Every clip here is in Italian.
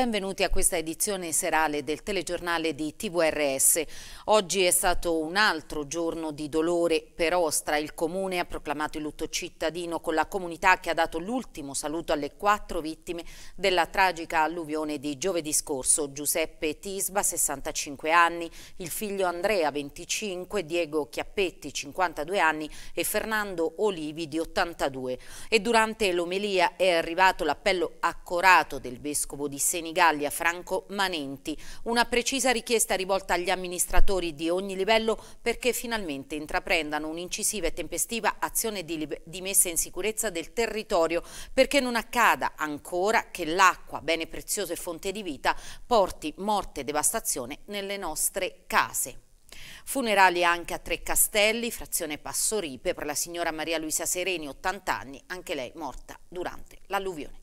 benvenuti a questa edizione serale del telegiornale di TVRS. Oggi è stato un altro giorno di dolore per Ostra. Il comune ha proclamato il lutto cittadino con la comunità che ha dato l'ultimo saluto alle quattro vittime della tragica alluvione di giovedì scorso. Giuseppe Tisba, 65 anni, il figlio Andrea, 25, Diego Chiappetti, 52 anni e Fernando Olivi, di 82. E durante l'omelia è arrivato l'appello accorato del vescovo di Seni Senigallia, Franco Manenti. Una precisa richiesta rivolta agli amministratori di ogni livello perché finalmente intraprendano un'incisiva e tempestiva azione di, di messa in sicurezza del territorio perché non accada ancora che l'acqua, bene prezioso e fonte di vita, porti morte e devastazione nelle nostre case. Funerali anche a Tre Castelli, frazione Passoripe, per la signora Maria Luisa Sereni, 80 anni, anche lei morta durante l'alluvione.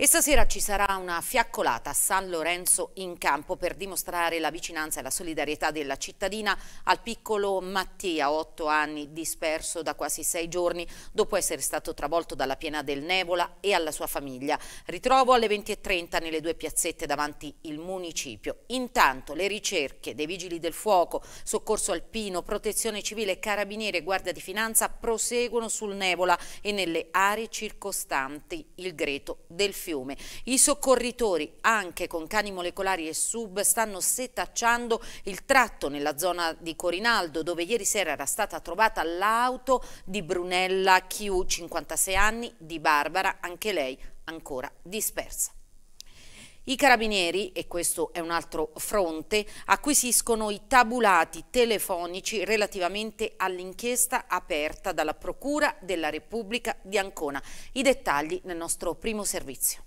E stasera ci sarà una fiaccolata a San Lorenzo in campo per dimostrare la vicinanza e la solidarietà della cittadina al piccolo Mattia, 8 anni, disperso da quasi 6 giorni dopo essere stato travolto dalla piena del Nebola e alla sua famiglia. Ritrovo alle 20.30 nelle due piazzette davanti il municipio. Intanto le ricerche dei vigili del fuoco, soccorso alpino, protezione civile, carabinieri e guardia di finanza proseguono sul Nebola e nelle aree circostanti il greto del fiume fiume. I soccorritori, anche con cani molecolari e sub, stanno setacciando il tratto nella zona di Corinaldo, dove ieri sera era stata trovata l'auto di Brunella Chiu, 56 anni, di Barbara, anche lei ancora dispersa. I carabinieri, e questo è un altro fronte, acquisiscono i tabulati telefonici relativamente all'inchiesta aperta dalla Procura della Repubblica di Ancona. I dettagli nel nostro primo servizio.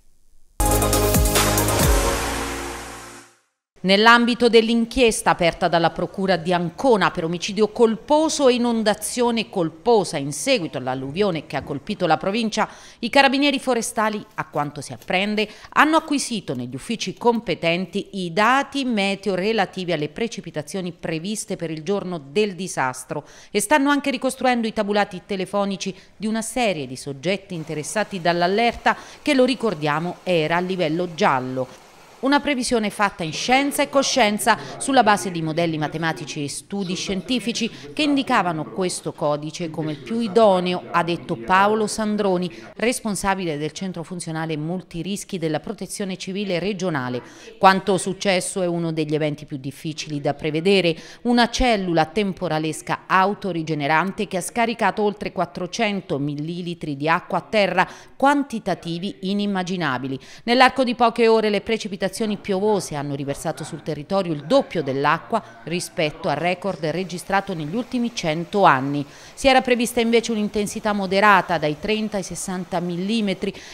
Nell'ambito dell'inchiesta aperta dalla Procura di Ancona per omicidio colposo e inondazione colposa in seguito all'alluvione che ha colpito la provincia, i carabinieri forestali, a quanto si apprende, hanno acquisito negli uffici competenti i dati meteo relativi alle precipitazioni previste per il giorno del disastro e stanno anche ricostruendo i tabulati telefonici di una serie di soggetti interessati dall'allerta che, lo ricordiamo, era a livello giallo una previsione fatta in scienza e coscienza sulla base di modelli matematici e studi scientifici che indicavano questo codice come il più idoneo, ha detto Paolo Sandroni, responsabile del Centro Funzionale Multirischi della Protezione Civile Regionale. Quanto successo è uno degli eventi più difficili da prevedere, una cellula temporalesca autorigenerante che ha scaricato oltre 400 millilitri di acqua a terra, quantitativi inimmaginabili. Nell'arco di poche ore le precipitazioni precipitazioni piovose hanno riversato sul territorio il doppio dell'acqua rispetto al record registrato negli ultimi 100 anni. Si era prevista invece un'intensità moderata dai 30 ai 60 mm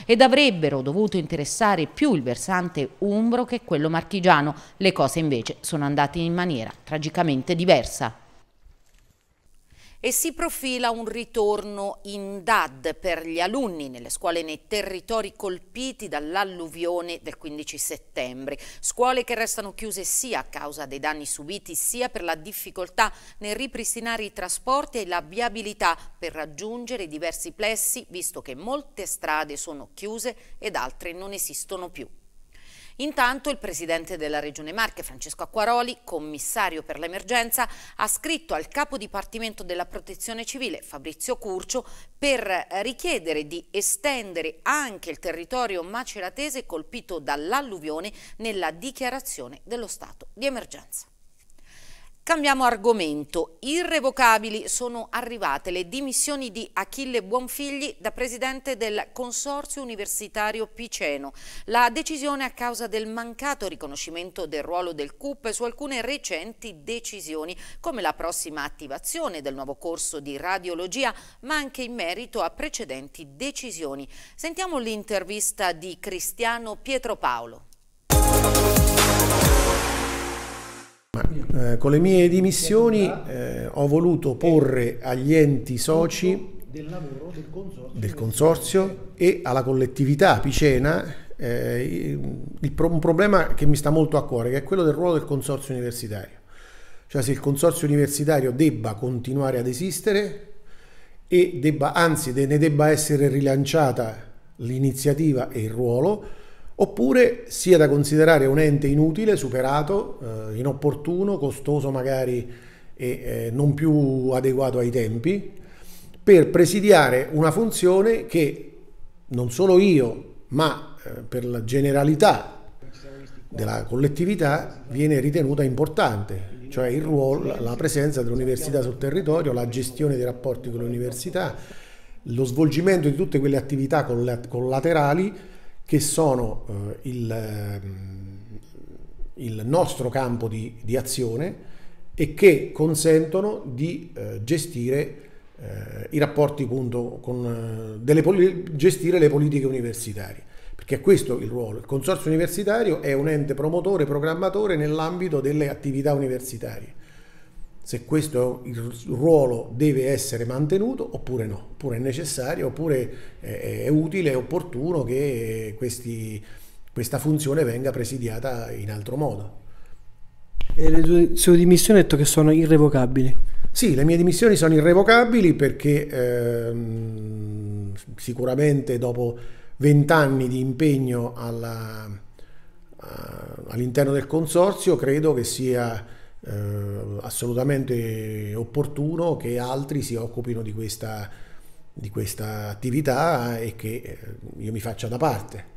ed avrebbero dovuto interessare più il versante umbro che quello marchigiano. Le cose invece sono andate in maniera tragicamente diversa e si profila un ritorno in DAD per gli alunni nelle scuole nei territori colpiti dall'alluvione del 15 settembre. Scuole che restano chiuse sia a causa dei danni subiti sia per la difficoltà nel ripristinare i trasporti e la viabilità per raggiungere diversi plessi visto che molte strade sono chiuse ed altre non esistono più. Intanto il presidente della Regione Marche, Francesco Acquaroli, commissario per l'emergenza, ha scritto al capo dipartimento della protezione civile, Fabrizio Curcio, per eh, richiedere di estendere anche il territorio maceratese colpito dall'alluvione nella dichiarazione dello stato di emergenza. Cambiamo argomento. Irrevocabili sono arrivate le dimissioni di Achille Buonfigli da presidente del Consorzio Universitario Piceno. La decisione a causa del mancato riconoscimento del ruolo del CUP su alcune recenti decisioni, come la prossima attivazione del nuovo corso di radiologia, ma anche in merito a precedenti decisioni. Sentiamo l'intervista di Cristiano Pietropaolo. Eh, con le mie dimissioni eh, ho voluto porre agli enti soci del consorzio, e alla collettività Picena eh, un problema che mi sta molto a cuore, che è quello del ruolo del consorzio universitario. Cioè se il consorzio universitario debba continuare ad esistere e debba, anzi ne debba essere rilanciata l'iniziativa e il ruolo, oppure sia da considerare un ente inutile, superato, eh, inopportuno, costoso magari e eh, non più adeguato ai tempi, per presidiare una funzione che non solo io, ma eh, per la generalità della collettività viene ritenuta importante, cioè il ruolo, la presenza dell'università sul territorio, la gestione dei rapporti con l'università, lo svolgimento di tutte quelle attività collaterali che sono eh, il, ehm, il, nostro campo di, di, azione e che consentono di eh, gestire eh, i rapporti appunto con eh, delle, gestire le politiche universitarie perché è questo il ruolo. Il consorzio universitario è un ente promotore, programmatore nell'ambito delle attività universitarie se questo ruolo deve essere mantenuto oppure no, oppure è necessario, oppure è utile, è opportuno che questi, questa funzione venga presidiata in altro modo. E le sue dimissioni hai detto che sono irrevocabili? Sì, le mie dimissioni sono irrevocabili perché ehm, sicuramente dopo vent'anni di impegno all'interno del consorzio credo che sia eh, assolutamente opportuno che altri si occupino di questa, di questa attività e che eh, io mi faccia da parte.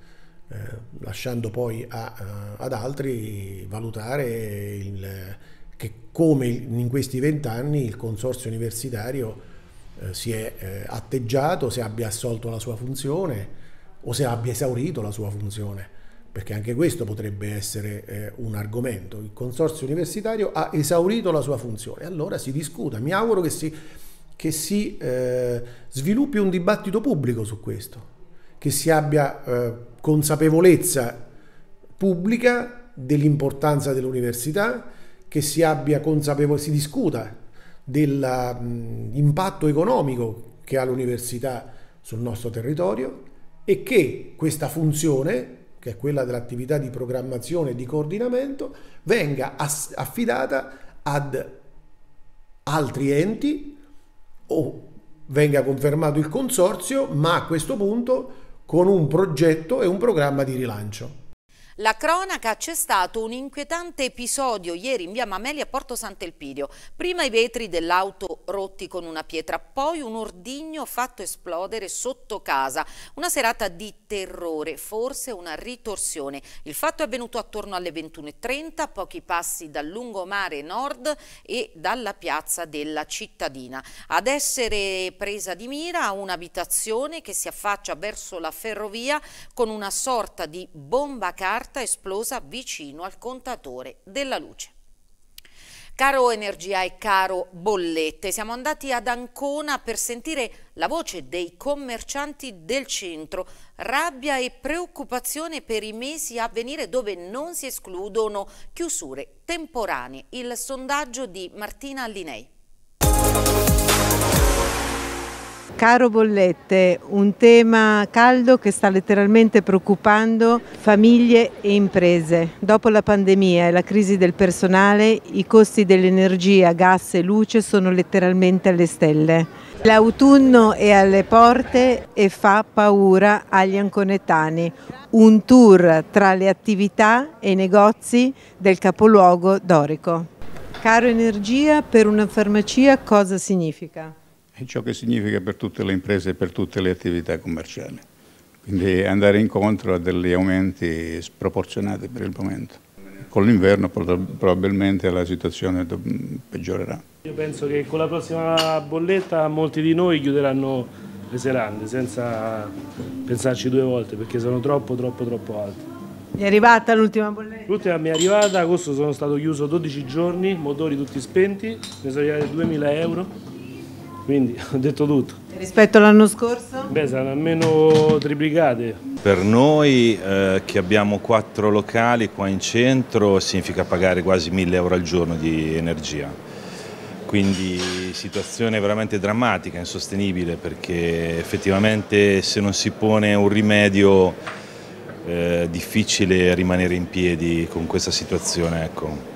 Eh, lasciando poi a, a, eh, ad altri valutare il, che come in questi vent'anni il consorzio universitario eh, si è atteggiato, se abbia assolto la sua funzione o se abbia esaurito la sua funzione perché anche questo potrebbe essere eh, un argomento. Il consorzio universitario ha esaurito la sua funzione, allora si discuta, mi auguro che si, che si eh, sviluppi un dibattito pubblico su questo, che si abbia eh, consapevolezza pubblica dell'importanza dell'università, che si, si discuta dell'impatto economico che ha l'università sul nostro territorio e che questa funzione che è quella dell'attività di programmazione e di coordinamento, venga affidata ad altri enti o venga confermato il consorzio, ma a questo punto con un progetto e un programma di rilancio. La cronaca c'è stato un inquietante episodio ieri in via Mameli a Porto Sant'Elpidio. Prima i vetri dell'auto rotti con una pietra, poi un ordigno fatto esplodere sotto casa. Una serata di terrore, forse una ritorsione. Il fatto è avvenuto attorno alle 21.30, pochi passi dal lungomare nord e dalla piazza della cittadina. Ad essere presa di mira un'abitazione che si affaccia verso la ferrovia con una sorta di bomba carta carta esplosa vicino al contatore della luce. Caro energia e caro bollette, siamo andati ad Ancona per sentire la voce dei commercianti del centro, rabbia e preoccupazione per i mesi a venire dove non si escludono chiusure temporanee, il sondaggio di Martina Allinei. Caro Bollette, un tema caldo che sta letteralmente preoccupando famiglie e imprese. Dopo la pandemia e la crisi del personale, i costi dell'energia, gas e luce sono letteralmente alle stelle. L'autunno è alle porte e fa paura agli anconetani. Un tour tra le attività e i negozi del capoluogo dorico. Caro energia per una farmacia cosa significa? e ciò che significa per tutte le imprese e per tutte le attività commerciali. Quindi andare incontro a degli aumenti sproporzionati per il momento con l'inverno probabilmente la situazione peggiorerà. Io penso che con la prossima bolletta molti di noi chiuderanno le serande senza pensarci due volte perché sono troppo troppo troppo alte. Mi è arrivata l'ultima bolletta? L'ultima mi è arrivata, agosto sono stato chiuso 12 giorni, motori tutti spenti, mi sono arrivati 2000 euro quindi ho detto tutto. Rispetto all'anno scorso? Beh, saranno almeno triplicate. Per noi eh, che abbiamo quattro locali qua in centro significa pagare quasi 1000 euro al giorno di energia. Quindi situazione veramente drammatica, insostenibile, perché effettivamente se non si pone un rimedio eh, difficile rimanere in piedi con questa situazione. Ecco.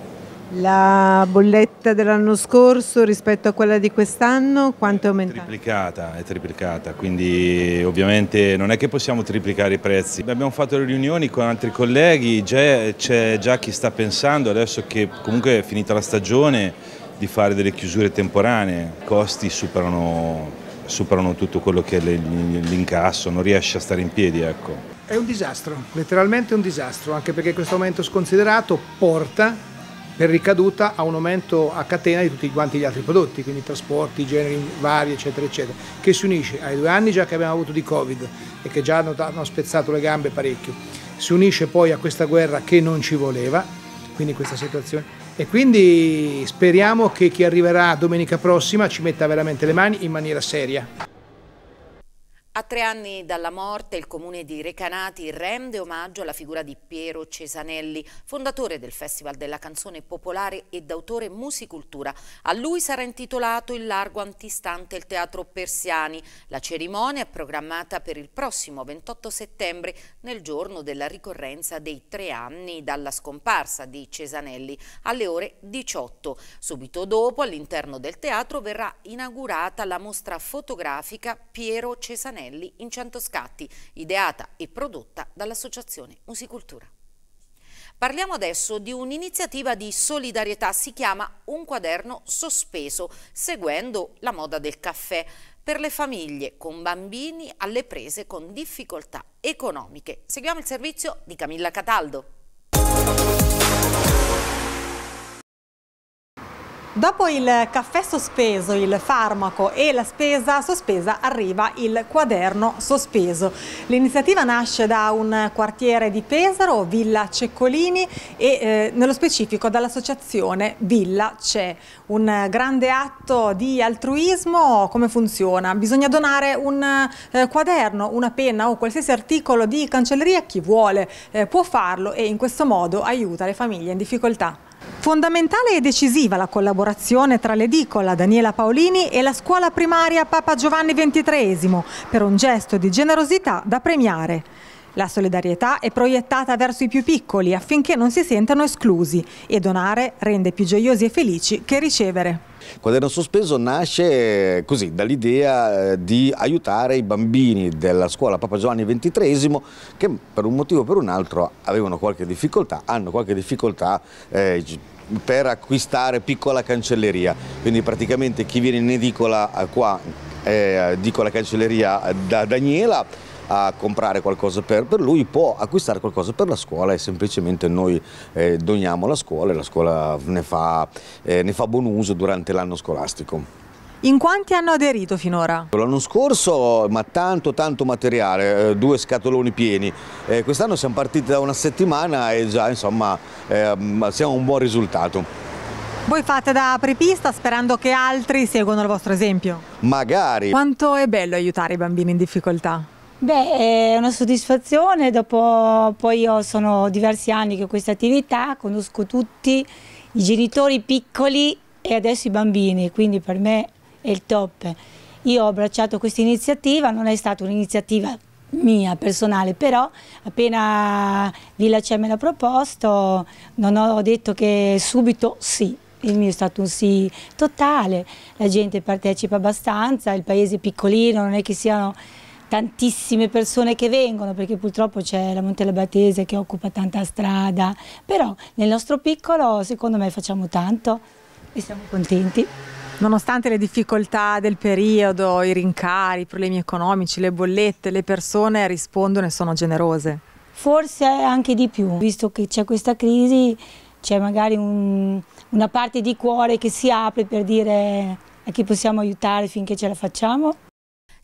La bolletta dell'anno scorso rispetto a quella di quest'anno quanto è aumentata? È triplicata, è triplicata, quindi ovviamente non è che possiamo triplicare i prezzi. Abbiamo fatto le riunioni con altri colleghi, c'è già chi sta pensando adesso che comunque è finita la stagione di fare delle chiusure temporanee, i costi superano, superano tutto quello che è l'incasso, non riesce a stare in piedi. Ecco. È un disastro, letteralmente un disastro, anche perché questo aumento sconsiderato porta per ricaduta a un aumento a catena di tutti quanti gli altri prodotti, quindi trasporti, generi vari, eccetera, eccetera, che si unisce ai due anni già che abbiamo avuto di Covid e che già hanno, hanno spezzato le gambe parecchio, si unisce poi a questa guerra che non ci voleva, quindi questa situazione. E quindi speriamo che chi arriverà domenica prossima ci metta veramente le mani in maniera seria. A tre anni dalla morte, il comune di Recanati rende omaggio alla figura di Piero Cesanelli, fondatore del Festival della canzone popolare ed autore Musicultura. A lui sarà intitolato il largo antistante il Teatro Persiani. La cerimonia è programmata per il prossimo 28 settembre, nel giorno della ricorrenza dei tre anni dalla scomparsa di Cesanelli, alle ore 18. Subito dopo, all'interno del teatro, verrà inaugurata la mostra fotografica Piero Cesanelli Anelli in 100 scatti, ideata e prodotta dall'Associazione Musicultura. Parliamo adesso di un'iniziativa di solidarietà, si chiama Un quaderno sospeso, seguendo la moda del caffè, per le famiglie con bambini alle prese con difficoltà economiche. Seguiamo il servizio di Camilla Cataldo. Dopo il caffè sospeso, il farmaco e la spesa sospesa arriva il quaderno sospeso. L'iniziativa nasce da un quartiere di Pesaro, Villa Ceccolini e eh, nello specifico dall'associazione Villa C'è. Un grande atto di altruismo, come funziona? Bisogna donare un eh, quaderno, una penna o qualsiasi articolo di cancelleria a chi vuole, eh, può farlo e in questo modo aiuta le famiglie in difficoltà. Fondamentale e decisiva la collaborazione tra l'edicola Daniela Paolini e la scuola primaria Papa Giovanni XXIII per un gesto di generosità da premiare. La solidarietà è proiettata verso i più piccoli affinché non si sentano esclusi e donare rende più gioiosi e felici che ricevere. Quaderno Sospeso nasce eh, così dall'idea eh, di aiutare i bambini della scuola Papa Giovanni XXIII che per un motivo o per un altro avevano qualche difficoltà, hanno qualche difficoltà eh, per acquistare piccola cancelleria, quindi praticamente chi viene in edicola eh, qua, eh, dico la cancelleria da Daniela, a comprare qualcosa per, per, lui, può acquistare qualcosa per la scuola e semplicemente noi eh, doniamo la scuola e la scuola ne fa, eh, ne fa buon uso durante l'anno scolastico. In quanti hanno aderito finora? L'anno scorso, ma tanto tanto materiale, eh, due scatoloni pieni. Eh, Quest'anno siamo partiti da una settimana e già insomma eh, siamo un buon risultato. Voi fate da apripista sperando che altri seguano il vostro esempio? Magari. Quanto è bello aiutare i bambini in difficoltà? Beh, è una soddisfazione, dopo poi io sono diversi anni che ho questa attività, conosco tutti i genitori piccoli e adesso i bambini, quindi per me è il top. Io ho abbracciato questa iniziativa, non è stata un'iniziativa mia personale, però appena Villa Cè me l'ha proposto non ho detto che subito sì, il mio è stato un sì totale, la gente partecipa abbastanza, il paese è piccolino, non è che siano tantissime persone che vengono perché purtroppo c'è la Montelebatese che occupa tanta strada, però nel nostro piccolo secondo me facciamo tanto e siamo contenti. Nonostante le difficoltà del periodo, i rincari, i problemi economici, le bollette, le persone rispondono e sono generose. Forse anche di più, visto che c'è questa crisi, c'è magari un, una parte di cuore che si apre per dire a chi possiamo aiutare finché ce la facciamo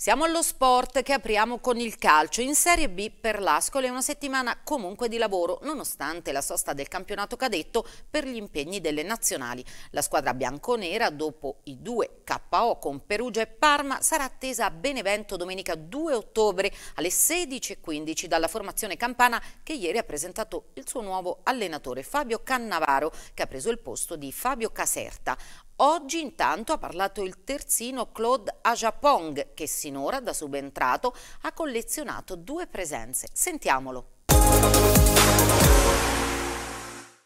siamo allo sport che apriamo con il calcio. In Serie B per l'Ascoli è una settimana comunque di lavoro, nonostante la sosta del campionato cadetto per gli impegni delle nazionali. La squadra bianconera, dopo i due KO con Perugia e Parma, sarà attesa a Benevento domenica 2 ottobre alle 16.15 dalla formazione campana che ieri ha presentato il suo nuovo allenatore Fabio Cannavaro, che ha preso il posto di Fabio Caserta. Oggi intanto ha parlato il terzino Claude Ajapong che sinora da subentrato ha collezionato due presenze. Sentiamolo.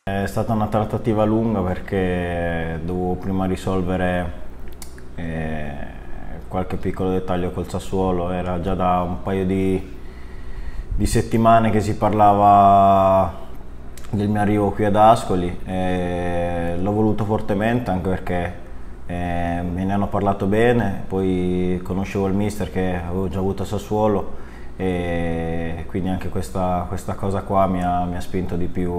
È stata una trattativa lunga perché dovevo prima risolvere eh, qualche piccolo dettaglio col Sassuolo, era già da un paio di, di settimane che si parlava del mio arrivo qui ad Ascoli. Eh, l'ho voluto fortemente anche perché eh, me ne hanno parlato bene, poi conoscevo il mister che avevo già avuto a Sassuolo e quindi anche questa, questa cosa qua mi ha, mi ha, spinto di più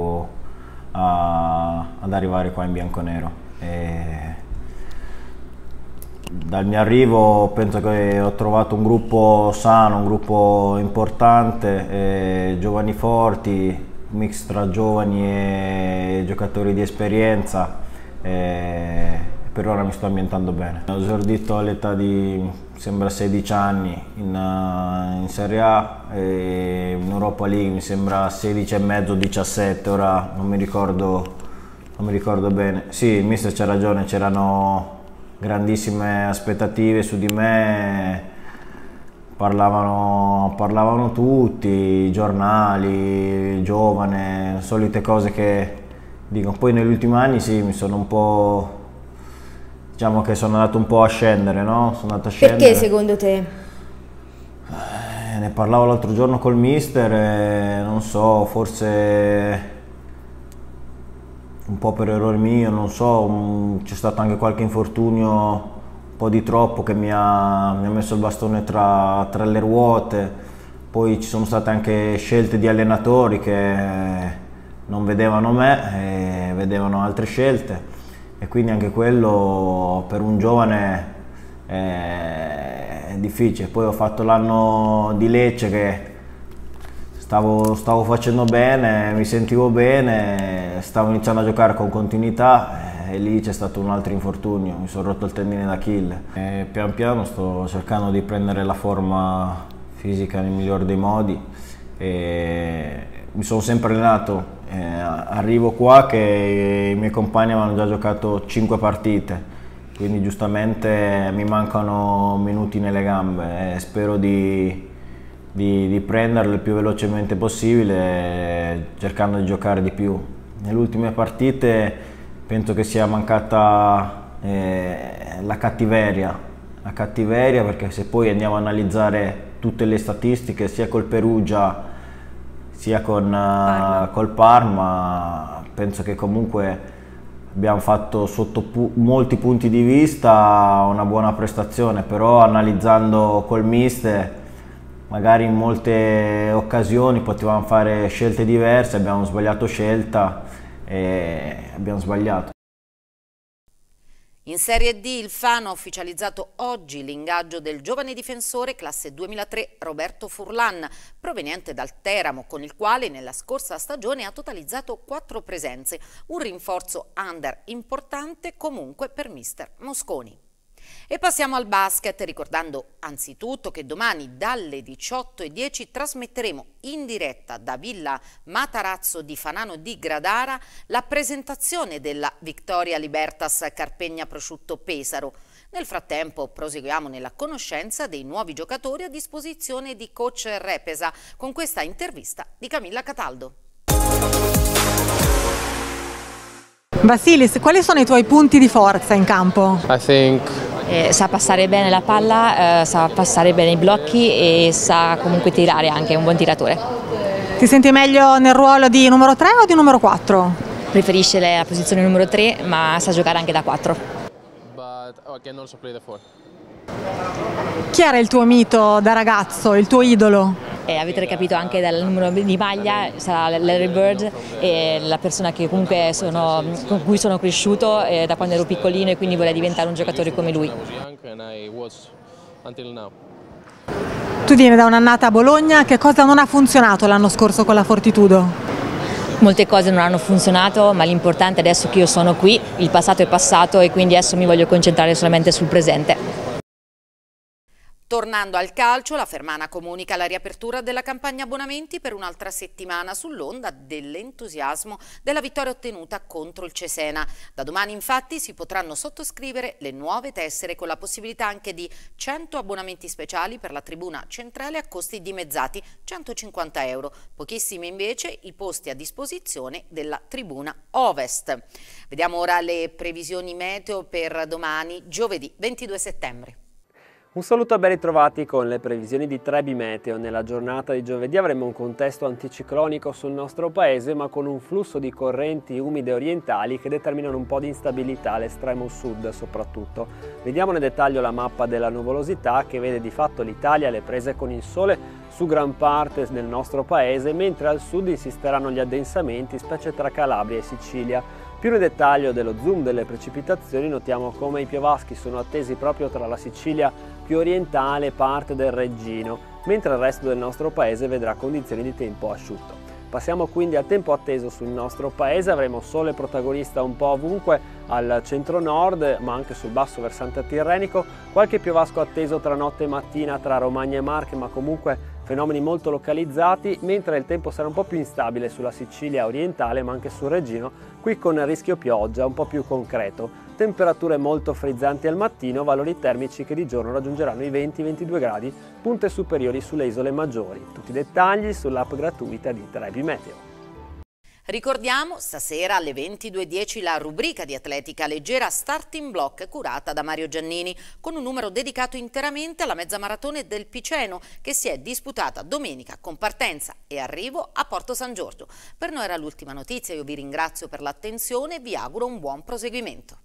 a, ad arrivare qua in bianconero. E dal mio arrivo penso che ho trovato un gruppo sano, un gruppo importante, eh, giovani forti, mix tra giovani e giocatori di esperienza e per ora mi sto ambientando bene. Ho esordito all'età di sembra 16 anni in, eh, in Serie A e in Europa League mi sembra 16 e mezzo, 17, ora non mi ricordo, non mi ricordo bene. Sì, il mister c'ha ragione, c'erano grandissime aspettative su di me Parlavano, parlavano tutti, giornali, giovane, solite cose che dico. Poi negli ultimi anni sì, mi sono un po'... diciamo che sono andato un po' a scendere, no? Sono andato a scendere. Perché secondo te? Eh, ne parlavo l'altro giorno col mister e eh, non so, forse un po' per errore mio, non so, c'è stato anche qualche infortunio po' di troppo che mi ha, mi ha messo il bastone tra, tra, le ruote. Poi ci sono state anche scelte di allenatori che non vedevano me e vedevano altre scelte e quindi anche quello per un giovane eh, è, difficile. Poi ho fatto l'anno di Lecce che stavo, stavo facendo bene, mi sentivo bene, stavo iniziando a giocare con continuità eh, e lì c'è stato un altro infortunio, mi sono rotto il tendine d'Achille. E pian piano sto cercando di prendere la forma fisica nel miglior dei modi e mi sono sempre allenato. E arrivo qua che i miei compagni avevano già giocato 5 partite, quindi giustamente mi mancano minuti nelle gambe e spero di, di, di prenderle il più velocemente possibile cercando di giocare di più. Nelle ultime partite penso che sia mancata eh, la cattiveria, la cattiveria perché se poi andiamo a analizzare tutte le statistiche sia col Perugia sia con, eh, Parma. col Parma, penso che comunque abbiamo fatto sotto pu molti punti di vista una buona prestazione, però analizzando col Miste magari in molte occasioni potevamo fare scelte diverse, abbiamo sbagliato scelta e abbiamo sbagliato. In Serie D il Fano ha ufficializzato oggi l'ingaggio del giovane difensore classe 2003 Roberto Furlan, proveniente dal Teramo, con il quale nella scorsa stagione ha totalizzato quattro presenze, un rinforzo under importante comunque per mister Mosconi. E passiamo al basket ricordando anzitutto che domani dalle 18.10 trasmetteremo in diretta da Villa Matarazzo di Fanano di Gradara la presentazione della Victoria Libertas Carpegna Prosciutto Pesaro. Nel frattempo proseguiamo nella conoscenza dei nuovi giocatori a disposizione di coach Repesa con questa intervista di Camilla Cataldo. Basilis, quali sono i tuoi punti di forza in campo? I think eh, sa passare bene la palla, eh, sa passare bene i blocchi e sa comunque tirare anche, è un buon tiratore. Ti senti meglio nel ruolo di numero 3 o di numero 4? Preferisce la posizione numero 3 ma sa giocare anche da 4. Chi era il tuo mito da ragazzo, il tuo idolo? eh, avete capito anche dal numero di maglia, sarà Larry Bird, eh, la persona sono, con cui sono cresciuto eh, da quando ero piccolino e quindi vorrei diventare un giocatore come lui. Tu vieni da un'annata a Bologna, che cosa non ha funzionato l'anno scorso con la Fortitudo? Molte cose non hanno funzionato, ma l'importante adesso che io sono qui, il passato è passato e quindi adesso mi voglio concentrare solamente sul presente. Tornando al calcio, la Fermana comunica la riapertura della campagna abbonamenti per un'altra settimana sull'onda dell'entusiasmo della vittoria ottenuta contro il Cesena. Da domani infatti si potranno sottoscrivere le nuove tessere con la possibilità anche di 100 abbonamenti speciali per la tribuna centrale a costi dimezzati, 150 euro, pochissimi invece i posti a disposizione della tribuna ovest. Vediamo ora le previsioni meteo per domani, giovedì 22 settembre. Un saluto e ben ritrovati con le previsioni di Trebi Meteo. Nella giornata di giovedì avremo un contesto anticiclonico sul nostro paese, ma con un flusso di correnti umide orientali che determinano un po' di instabilità all'estremo sud soprattutto. Vediamo nel dettaglio la mappa della nuvolosità che vede di fatto l'Italia alle prese con il sole su gran parte del nostro paese, mentre al sud insisteranno gli addensamenti, specie tra Calabria e Sicilia. Più nel dettaglio dello zoom delle precipitazioni notiamo come i piovaschi sono attesi proprio tra la Sicilia più orientale e parte del Reggino, mentre il resto del nostro paese vedrà condizioni di tempo asciutto. Passiamo quindi al tempo atteso sul nostro paese, avremo sole protagonista un po' ovunque al centro nord ma anche sul basso versante tirrenico, qualche piovasco atteso tra notte e mattina tra Romagna e Marche ma comunque fenomeni molto localizzati, mentre il tempo sarà un po' più instabile sulla Sicilia orientale ma anche sul Regino, qui con rischio pioggia un po' più concreto temperature molto frizzanti al mattino, valori termici che di giorno raggiungeranno i 20-22 gradi, punte superiori sulle isole maggiori. Tutti i dettagli sull'app gratuita di Trebi Meteo. Ricordiamo stasera alle 22.10 la rubrica di atletica leggera Starting Block curata da Mario Giannini con un numero dedicato interamente alla mezza maratona del Piceno che si è disputata domenica con partenza e arrivo a Porto San Giorgio. Per noi era l'ultima notizia, io vi ringrazio per l'attenzione e vi auguro un buon proseguimento.